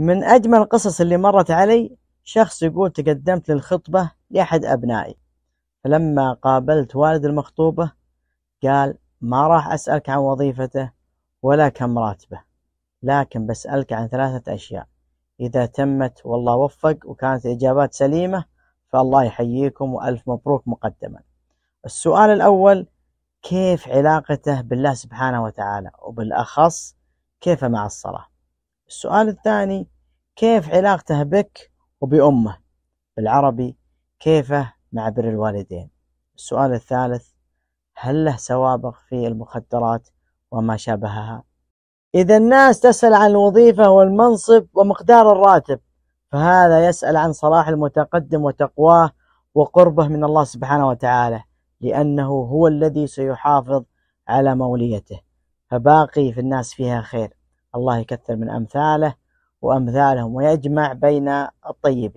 من أجمل القصص اللي مرت علي شخص يقول تقدمت للخطبة لأحد أبنائي فلما قابلت والد المخطوبة قال ما راح أسألك عن وظيفته ولا كم راتبه لكن بسألك عن ثلاثة أشياء إذا تمت والله وفق وكانت الإجابات سليمة فالله يحييكم وألف مبروك مقدما السؤال الأول كيف علاقته بالله سبحانه وتعالى وبالأخص كيف مع الصلاة السؤال الثاني كيف علاقته بك وبأمه بالعربي كيفه مع بر الوالدين السؤال الثالث هل له سوابق في المخدرات وما شابهها إذا الناس تسأل عن الوظيفة والمنصب ومقدار الراتب فهذا يسأل عن صلاح المتقدم وتقواه وقربه من الله سبحانه وتعالى لأنه هو الذي سيحافظ على موليته فباقي في الناس فيها خير الله يكثر من أمثاله وأمثالهم ويجمع بين الطيبين